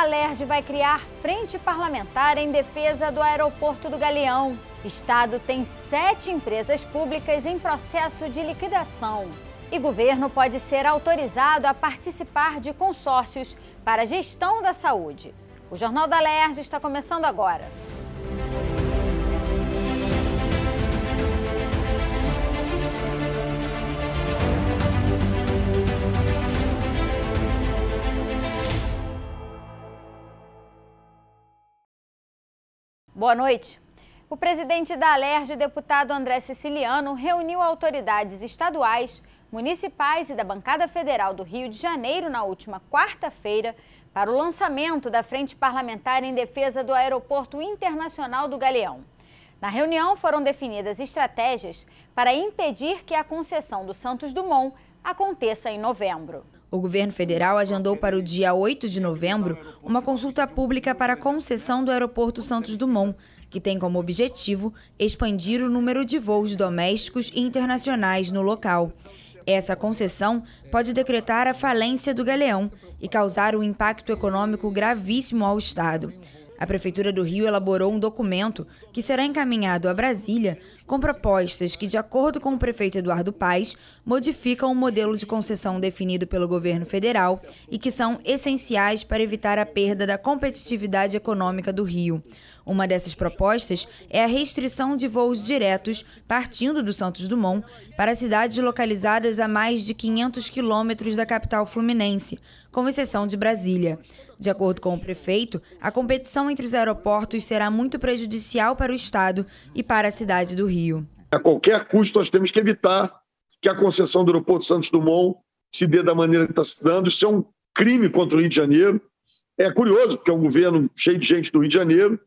Alerj vai criar frente parlamentar em defesa do aeroporto do Galeão. Estado tem sete empresas públicas em processo de liquidação. E governo pode ser autorizado a participar de consórcios para gestão da saúde. O Jornal da Alerj está começando agora. Boa noite. O presidente da Alerj, deputado André Siciliano, reuniu autoridades estaduais, municipais e da bancada federal do Rio de Janeiro na última quarta-feira para o lançamento da Frente Parlamentar em Defesa do Aeroporto Internacional do Galeão. Na reunião foram definidas estratégias para impedir que a concessão do Santos Dumont aconteça em novembro. O governo federal agendou para o dia 8 de novembro uma consulta pública para a concessão do Aeroporto Santos Dumont, que tem como objetivo expandir o número de voos domésticos e internacionais no local. Essa concessão pode decretar a falência do galeão e causar um impacto econômico gravíssimo ao Estado. A Prefeitura do Rio elaborou um documento que será encaminhado a Brasília com propostas que, de acordo com o prefeito Eduardo Paes, modificam o modelo de concessão definido pelo governo federal e que são essenciais para evitar a perda da competitividade econômica do Rio. Uma dessas propostas é a restrição de voos diretos partindo do Santos Dumont para cidades localizadas a mais de 500 quilômetros da capital fluminense, com exceção de Brasília. De acordo com o prefeito, a competição entre os aeroportos será muito prejudicial para o Estado e para a cidade do Rio. A qualquer custo, nós temos que evitar que a concessão do aeroporto Santos Dumont se dê da maneira que está se dando. Isso é um crime contra o Rio de Janeiro. É curioso, porque é um governo cheio de gente do Rio de Janeiro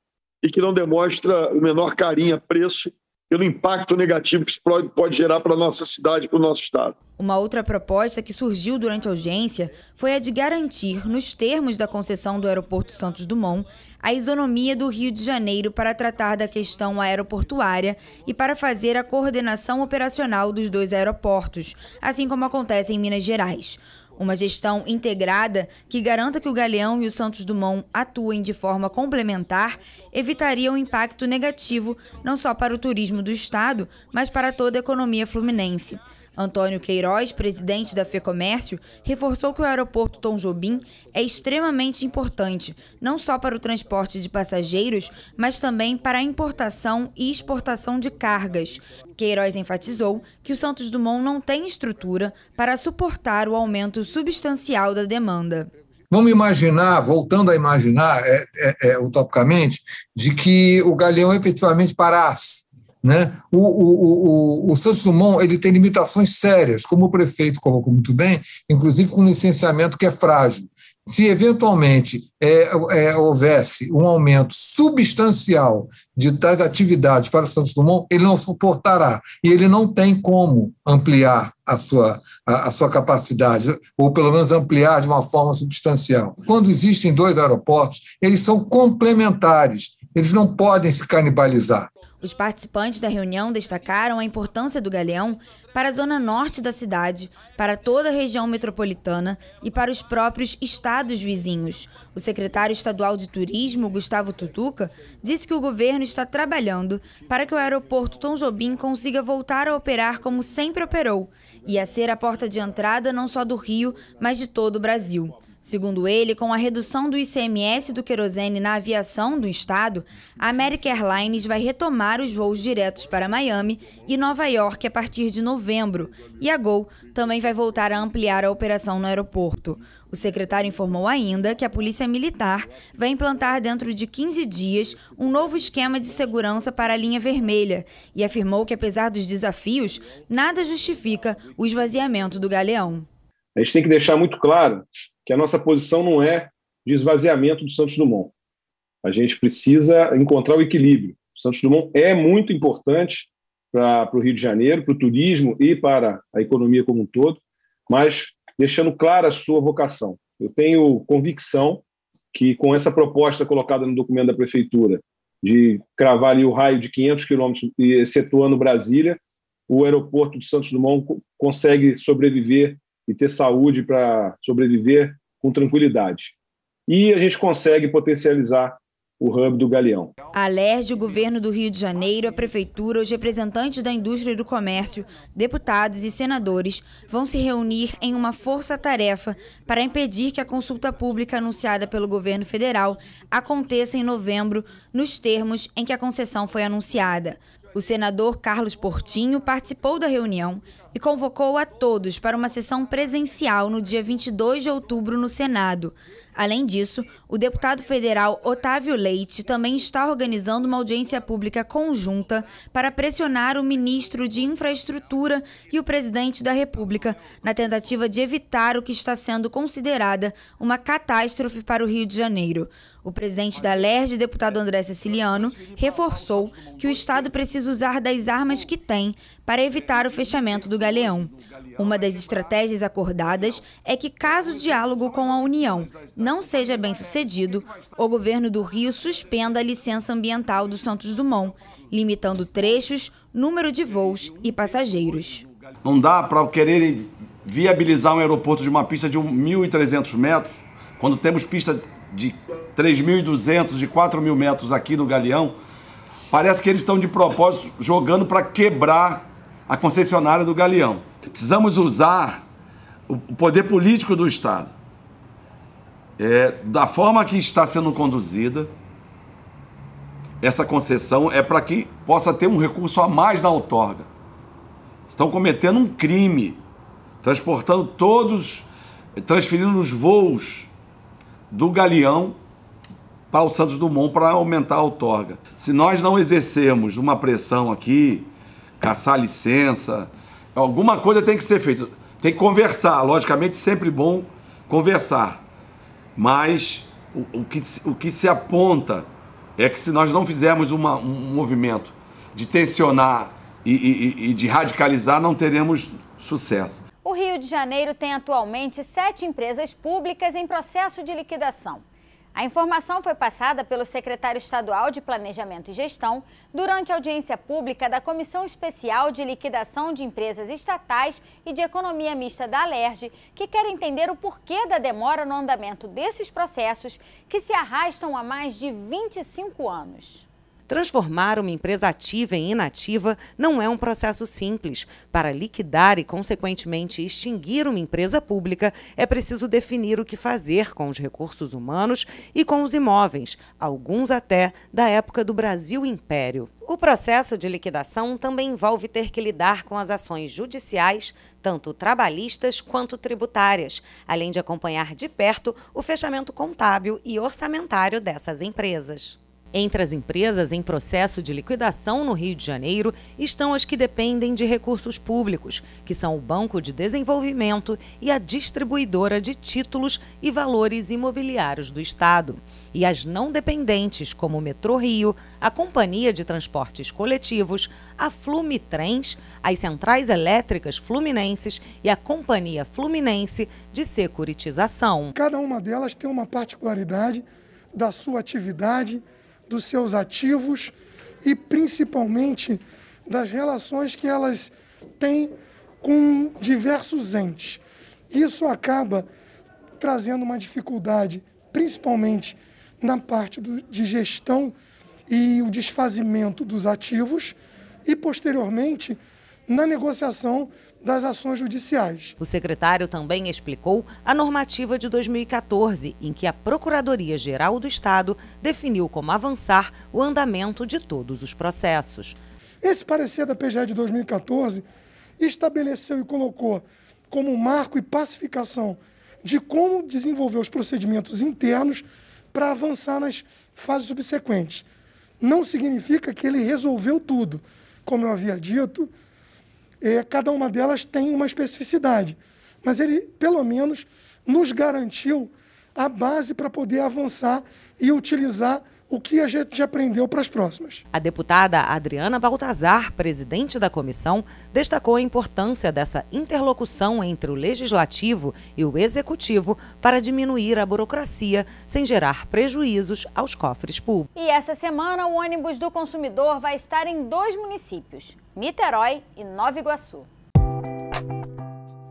e que não demonstra o menor carinho a preço pelo impacto negativo que isso pode gerar para a nossa cidade, para o nosso Estado. Uma outra proposta que surgiu durante a audiência foi a de garantir, nos termos da concessão do Aeroporto Santos Dumont, a isonomia do Rio de Janeiro para tratar da questão aeroportuária e para fazer a coordenação operacional dos dois aeroportos, assim como acontece em Minas Gerais. Uma gestão integrada que garanta que o Galeão e o Santos Dumont atuem de forma complementar evitaria um impacto negativo não só para o turismo do estado, mas para toda a economia fluminense. Antônio Queiroz, presidente da FEComércio, reforçou que o aeroporto Tom Jobim é extremamente importante, não só para o transporte de passageiros, mas também para a importação e exportação de cargas. Queiroz enfatizou que o Santos Dumont não tem estrutura para suportar o aumento substancial da demanda. Vamos imaginar, voltando a imaginar é, é, é, utopicamente, de que o galeão efetivamente parasse né? O, o, o, o, Santos Dumont ele tem limitações sérias, como o prefeito colocou muito bem, inclusive com licenciamento que é frágil. Se eventualmente é, é, houvesse um aumento substancial de, das atividades para o Santos Dumont, ele não suportará e ele não tem como ampliar a sua, a, a sua capacidade, ou pelo menos ampliar de uma forma substancial. Quando existem dois aeroportos, eles são complementares, eles não podem se canibalizar. Os participantes da reunião destacaram a importância do galeão para a zona norte da cidade, para toda a região metropolitana e para os próprios estados vizinhos. O secretário estadual de Turismo, Gustavo Tutuca, disse que o governo está trabalhando para que o aeroporto Tom Jobim consiga voltar a operar como sempre operou e a ser a porta de entrada não só do Rio, mas de todo o Brasil. Segundo ele, com a redução do ICMS do querosene na aviação do estado, a American Airlines vai retomar os voos diretos para Miami e Nova York a partir de novembro, e a Gol também vai voltar a ampliar a operação no aeroporto. O secretário informou ainda que a Polícia Militar vai implantar dentro de 15 dias um novo esquema de segurança para a linha vermelha e afirmou que apesar dos desafios, nada justifica o esvaziamento do galeão. A gente tem que deixar muito claro que a nossa posição não é de esvaziamento do Santos Dumont. A gente precisa encontrar o equilíbrio. O Santos Dumont é muito importante para o Rio de Janeiro, para o turismo e para a economia como um todo, mas deixando clara a sua vocação. Eu tenho convicção que com essa proposta colocada no documento da prefeitura de cravar ali o raio de 500 quilômetros e excetuando Brasília, o aeroporto de Santos Dumont consegue sobreviver e ter saúde para sobreviver com tranquilidade. E a gente consegue potencializar o hub do Galeão. Alerge o governo do Rio de Janeiro, a prefeitura, os representantes da indústria e do comércio, deputados e senadores vão se reunir em uma força-tarefa para impedir que a consulta pública anunciada pelo governo federal aconteça em novembro, nos termos em que a concessão foi anunciada. O senador Carlos Portinho participou da reunião e convocou a todos para uma sessão presencial no dia 22 de outubro no Senado, Além disso, o deputado federal Otávio Leite também está organizando uma audiência pública conjunta para pressionar o ministro de Infraestrutura e o presidente da República na tentativa de evitar o que está sendo considerada uma catástrofe para o Rio de Janeiro. O presidente da LERJ, deputado André Ceciliano, reforçou que o Estado precisa usar das armas que tem para evitar o fechamento do galeão. Uma das estratégias acordadas é que, caso o diálogo com a União não seja bem sucedido, o governo do Rio suspenda a licença ambiental do Santos Dumont, limitando trechos, número de voos e passageiros. Não dá para querer viabilizar um aeroporto de uma pista de 1.300 metros, quando temos pista de 3.200, de 4.000 metros aqui no Galeão. Parece que eles estão de propósito jogando para quebrar a concessionária do Galeão. Precisamos usar o poder político do Estado. É, da forma que está sendo conduzida, essa concessão é para que possa ter um recurso a mais na outorga. Estão cometendo um crime, transportando todos, transferindo os voos do Galeão para o Santos Dumont para aumentar a outorga. Se nós não exercermos uma pressão aqui, caçar licença, Alguma coisa tem que ser feita. Tem que conversar. Logicamente, sempre bom conversar. Mas o, o, que, o que se aponta é que se nós não fizermos uma, um movimento de tensionar e, e, e de radicalizar, não teremos sucesso. O Rio de Janeiro tem atualmente sete empresas públicas em processo de liquidação. A informação foi passada pelo secretário estadual de Planejamento e Gestão durante a audiência pública da Comissão Especial de Liquidação de Empresas Estatais e de Economia Mista da Alerj, que quer entender o porquê da demora no andamento desses processos que se arrastam há mais de 25 anos. Transformar uma empresa ativa em inativa não é um processo simples. Para liquidar e, consequentemente, extinguir uma empresa pública, é preciso definir o que fazer com os recursos humanos e com os imóveis, alguns até da época do Brasil Império. O processo de liquidação também envolve ter que lidar com as ações judiciais, tanto trabalhistas quanto tributárias, além de acompanhar de perto o fechamento contábil e orçamentário dessas empresas. Entre as empresas em processo de liquidação no Rio de Janeiro estão as que dependem de recursos públicos, que são o Banco de Desenvolvimento e a distribuidora de títulos e valores imobiliários do Estado. E as não dependentes, como o Metrô Rio, a Companhia de Transportes Coletivos, a Flumitrens, as centrais elétricas fluminenses e a Companhia Fluminense de Securitização. Cada uma delas tem uma particularidade da sua atividade dos seus ativos e principalmente das relações que elas têm com diversos entes. Isso acaba trazendo uma dificuldade, principalmente na parte do, de gestão e o desfazimento dos ativos, e posteriormente na negociação das ações judiciais. O secretário também explicou a normativa de 2014, em que a Procuradoria-Geral do Estado definiu como avançar o andamento de todos os processos. Esse parecer da PGE de 2014 estabeleceu e colocou como marco e pacificação de como desenvolver os procedimentos internos para avançar nas fases subsequentes. Não significa que ele resolveu tudo. Como eu havia dito, é, cada uma delas tem uma especificidade, mas ele, pelo menos, nos garantiu a base para poder avançar e utilizar o que a gente já aprendeu para as próximas. A deputada Adriana Baltazar, presidente da comissão, destacou a importância dessa interlocução entre o legislativo e o executivo para diminuir a burocracia sem gerar prejuízos aos cofres públicos. E essa semana o ônibus do consumidor vai estar em dois municípios. Niterói e Nova Iguaçu.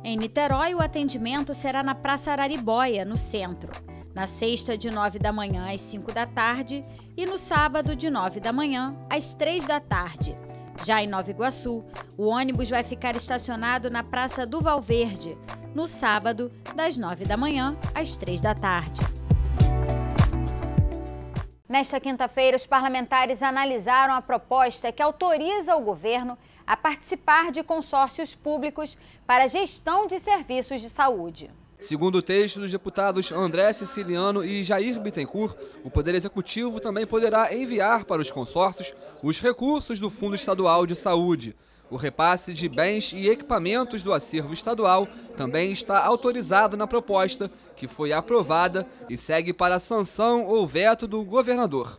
Em Niterói, o atendimento será na Praça Araribóia, no centro, na sexta de 9 da manhã às 5 da tarde e no sábado de 9 da manhã às 3 da tarde. Já em Nova Iguaçu, o ônibus vai ficar estacionado na Praça do Valverde, no sábado, das 9 da manhã às 3 da tarde. Nesta quinta-feira, os parlamentares analisaram a proposta que autoriza o governo a participar de consórcios públicos para gestão de serviços de saúde. Segundo o texto dos deputados André Siciliano e Jair Bittencourt, o Poder Executivo também poderá enviar para os consórcios os recursos do Fundo Estadual de Saúde. O repasse de bens e equipamentos do acervo estadual também está autorizado na proposta, que foi aprovada e segue para sanção ou veto do governador.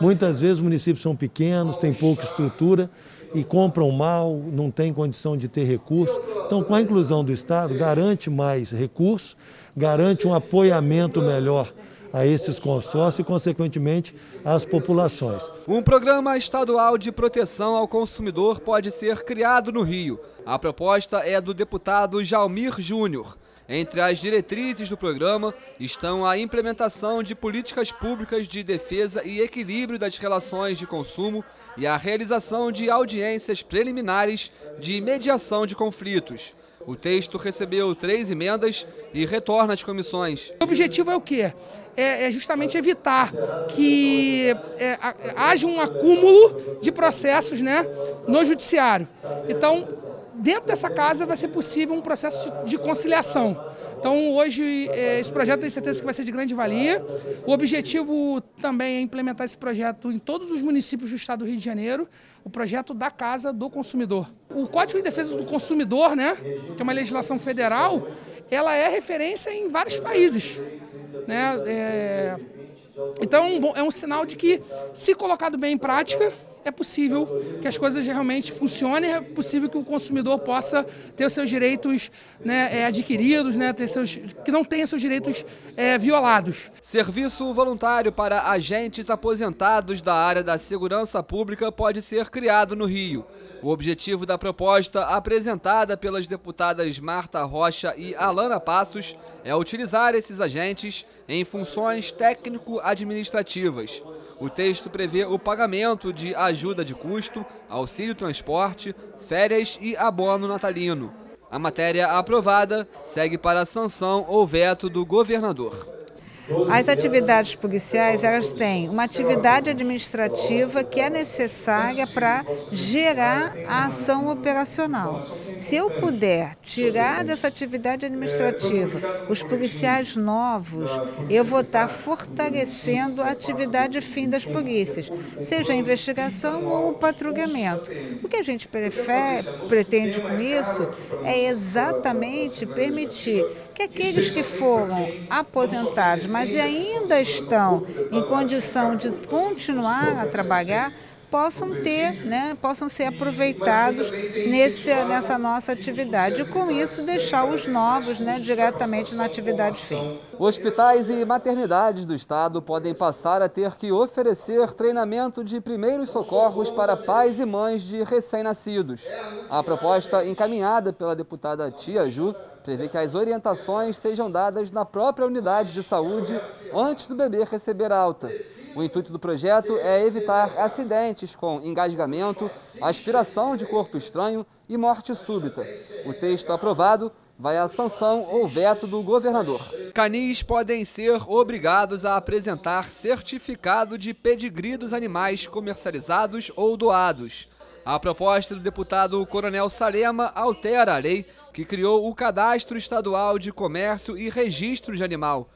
Muitas vezes municípios são pequenos, têm pouca estrutura e compram mal, não têm condição de ter recurso. Então, com a inclusão do Estado, garante mais recursos, garante um apoiamento melhor a esses consórcios e, consequentemente, às populações. Um programa estadual de proteção ao consumidor pode ser criado no Rio. A proposta é do deputado Jalmir Júnior. Entre as diretrizes do programa estão a implementação de políticas públicas de defesa e equilíbrio das relações de consumo e a realização de audiências preliminares de mediação de conflitos. O texto recebeu três emendas e retorna às comissões. O objetivo é o quê? É, é justamente evitar que é, haja um acúmulo de processos né, no judiciário. Então, dentro dessa casa vai ser possível um processo de conciliação. Então hoje é, esse projeto tenho certeza que vai ser de grande valia. O objetivo também é implementar esse projeto em todos os municípios do estado do Rio de Janeiro, o projeto da Casa do Consumidor. O Código de Defesa do Consumidor, né, que é uma legislação federal, ela é referência em vários países. Né? É... Então é um sinal de que, se colocado bem em prática, é possível que as coisas realmente funcionem, é possível que o consumidor possa ter os seus direitos né, é, adquiridos, né, ter seus, que não tenha seus direitos é, violados. Serviço voluntário para agentes aposentados da área da segurança pública pode ser criado no Rio. O objetivo da proposta apresentada pelas deputadas Marta Rocha e Alana Passos é utilizar esses agentes em funções técnico-administrativas. O texto prevê o pagamento de ajuda ajuda de custo, auxílio transporte, férias e abono natalino. A matéria aprovada segue para a sanção ou veto do governador. As atividades policiais, elas têm uma atividade administrativa que é necessária para gerar a ação operacional. Se eu puder tirar dessa atividade administrativa os policiais novos, eu vou estar fortalecendo a atividade fim das polícias, seja a investigação ou o patrulhamento. O que a gente prefere, pretende com isso é exatamente permitir que aqueles que foram aposentados, mas ainda estão em condição de continuar a trabalhar, possam ter, né, possam ser aproveitados nesse, nessa nossa atividade e com isso deixar os novos né, diretamente na atividade fim. Hospitais e maternidades do estado podem passar a ter que oferecer treinamento de primeiros socorros para pais e mães de recém-nascidos. A proposta encaminhada pela deputada Tia Ju prevê que as orientações sejam dadas na própria unidade de saúde antes do bebê receber alta. O intuito do projeto é evitar acidentes com engasgamento, aspiração de corpo estranho e morte súbita. O texto aprovado vai à sanção ou veto do governador. Canis podem ser obrigados a apresentar certificado de pedigree dos animais comercializados ou doados. A proposta do deputado Coronel Salema altera a lei que criou o Cadastro Estadual de Comércio e Registro de Animal.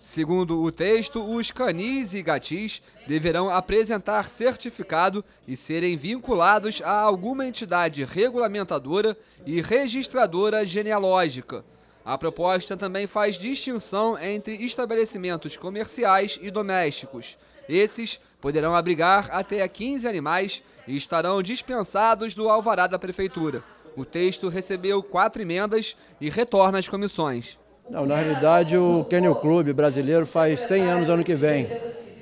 Segundo o texto, os canis e gatis deverão apresentar certificado e serem vinculados a alguma entidade regulamentadora e registradora genealógica. A proposta também faz distinção entre estabelecimentos comerciais e domésticos. Esses poderão abrigar até 15 animais e estarão dispensados do alvará da prefeitura. O texto recebeu quatro emendas e retorna às comissões. Não, na realidade o Kennel Clube brasileiro faz 100 anos ano que vem.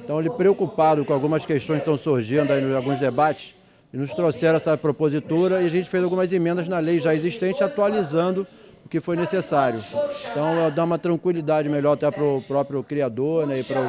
Então ele preocupado com algumas questões que estão surgindo aí em alguns debates, e nos trouxeram essa propositura e a gente fez algumas emendas na lei já existente, atualizando o que foi necessário. Então dá uma tranquilidade melhor até para o próprio criador né, e para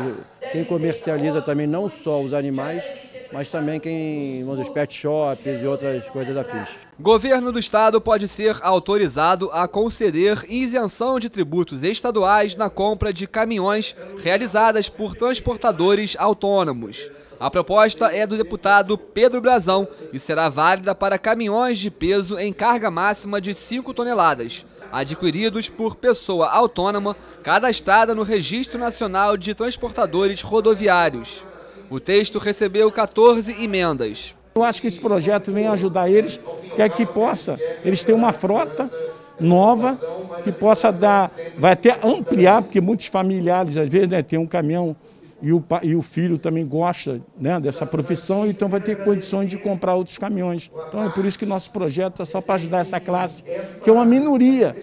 quem comercializa também não só os animais, mas também quem, vamos os pet shops e outras coisas da afins. Governo do Estado pode ser autorizado a conceder isenção de tributos estaduais na compra de caminhões realizadas por transportadores autônomos. A proposta é do deputado Pedro Brazão e será válida para caminhões de peso em carga máxima de 5 toneladas, adquiridos por pessoa autônoma cadastrada no Registro Nacional de Transportadores Rodoviários. O texto recebeu 14 emendas. Eu acho que esse projeto vem ajudar eles, que é que possa, eles têm uma frota nova que possa dar, vai até ampliar, porque muitos familiares às vezes né, tem um caminhão e o, e o filho também gosta né, dessa profissão, então vai ter condições de comprar outros caminhões. Então é por isso que nosso projeto é só para ajudar essa classe, que é uma minoria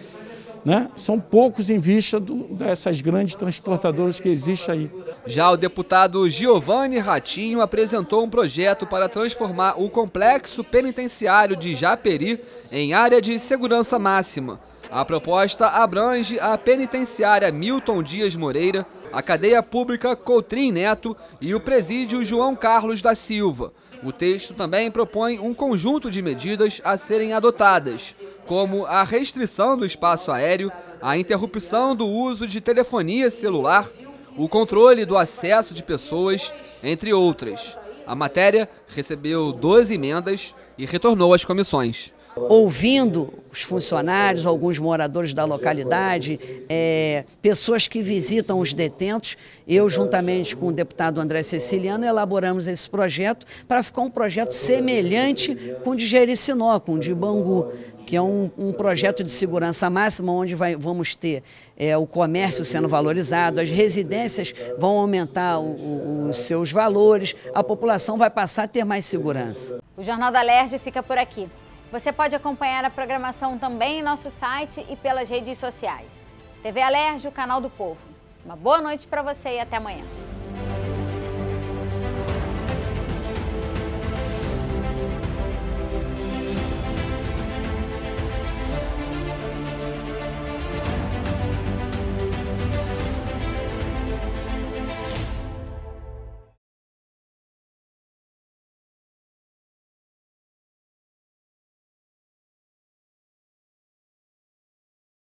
né, são poucos em vista do, dessas grandes transportadoras que existem aí. Já o deputado Giovanni Ratinho apresentou um projeto para transformar o complexo penitenciário de Japeri em área de segurança máxima. A proposta abrange a penitenciária Milton Dias Moreira, a cadeia pública Coutrin Neto e o presídio João Carlos da Silva. O texto também propõe um conjunto de medidas a serem adotadas, como a restrição do espaço aéreo, a interrupção do uso de telefonia celular, o controle do acesso de pessoas, entre outras. A matéria recebeu 12 emendas e retornou às comissões ouvindo os funcionários, alguns moradores da localidade, é, pessoas que visitam os detentos. Eu, juntamente com o deputado André Ceciliano, elaboramos esse projeto para ficar um projeto semelhante com o de Jericinó, com o de Bangu, que é um, um projeto de segurança máxima, onde vai, vamos ter é, o comércio sendo valorizado, as residências vão aumentar os seus valores, a população vai passar a ter mais segurança. O Jornal da Lerge fica por aqui. Você pode acompanhar a programação também em nosso site e pelas redes sociais. TV Alerj, o canal do povo. Uma boa noite para você e até amanhã.